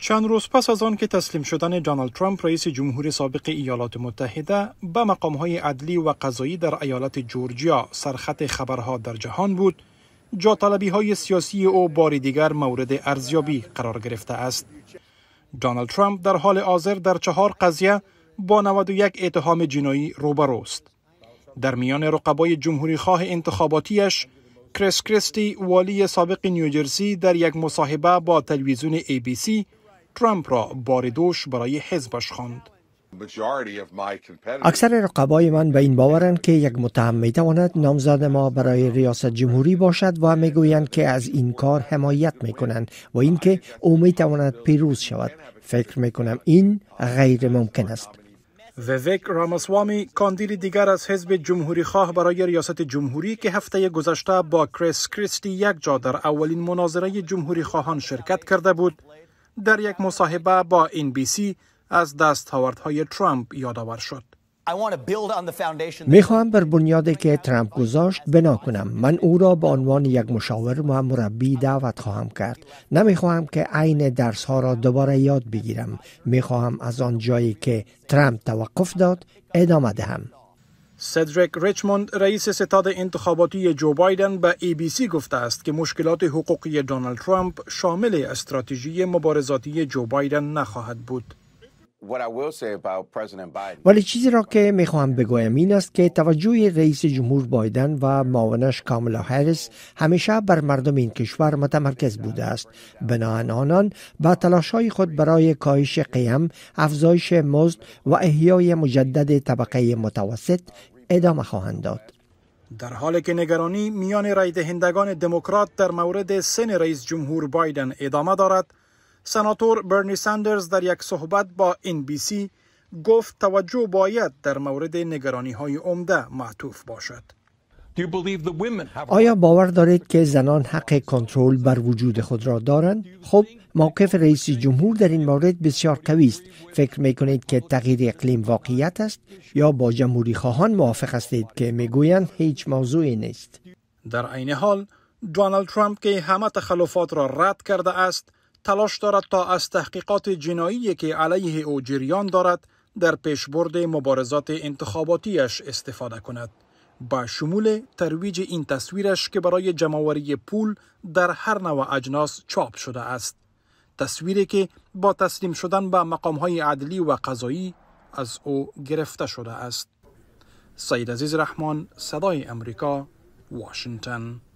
چند روز پس از آن که تسلیم شدن دانالد ترامپ رئیس جمهور سابق ایالات متحده به های عدلی و قضایی در ایالت جورجیا سرخط خبرها در جهان بود، طلبی های سیاسی او بار دیگر مورد ارزیابی قرار گرفته است. دونالد ترامپ در حال حاضر در چهار قضیه با 91 اتهام جنایی روبروست در میان رقبای جمهوری خواه انتخاباتیش کریس کریستی والی سابق نیوجرسی در یک مصاحبه با تلویزیون ABC ترامپ را بار دوش برای حزبش خواند. اکثر رقبای من به این باورند که یک متهم می تواند نامزد ما برای ریاست جمهوری باشد و می گویند که از این کار حمایت می کنند و اینکه او می تواند پیروز شود فکر می کنم این غیر ممکن است ویویک راماسوامی کاندید دیگر از حزب جمهوری خواه برای ریاست جمهوری که هفته گذشته با کریس کریستی یک جا در اولین مناظره جمهوری خواهان شرکت کرده بود در یک مصاحبه با این بی سی از های ترامپ یادآور شد. می خواهم بر بنیادی که ترامپ گذاشت بنا کنم من او را به عنوان یک مشاور و مربی دعوت خواهم کرد نمی خواهم که عین درس ها را دوباره یاد بگیرم می خواهم از آن جایی که ترامپ توقف داد ادامه دهم سدریک ریچموند رئیس ستاد انتخاباتی جو بایدن به ای بی سی گفته است که مشکلات حقوقی دونالد ترامپ شامل استراتژی مبارزاتی جو بایدن نخواهد بود. ولی چیزی را که خواهم بگویم این است که توجه رئیس جمهور بایدن و معاونش کاملا هریس همیشه بر مردم این کشور متمرکز بوده است بناهن آنان با های خود برای کاهش قیم افزایش مزد و احیای مجدد طبقه متوسط ادامه خواهند داد در حالی که نگرانی میان رای دهندگان دموکرات در مورد سن رئیس جمهور بایدن ادامه دارد سناتور برنی ساندرز در یک صحبت با سی گفت توجه باید در مورد نگرانی های عمده معطوف باشد. آیا باور دارید که زنان حق کنترل بر وجود خود را دارند؟ خب موقف رئیس جمهور در این مورد بسیار قوی است. فکر می کنید که تغییر اقلیم واقعیت است یا با جمهوری خواهان موافق هستید که میگویند هیچ موضوعی نیست؟ در عین حال دونالد ترامپ که همه تخلفات را رد کرده است، تلاش دارد تا از تحقیقات جنایی که علیه او جریان دارد در پیشبرد مبارزات انتخاباتیش استفاده کند با شمول ترویج این تصویرش که برای جمعوری پول در هر نوع اجناس چاپ شده است تصویری که با تسلیم شدن به مقامهای عدلی و قضایی از او گرفته شده است سید عزیز رحمان صدای امریکا واشنگتن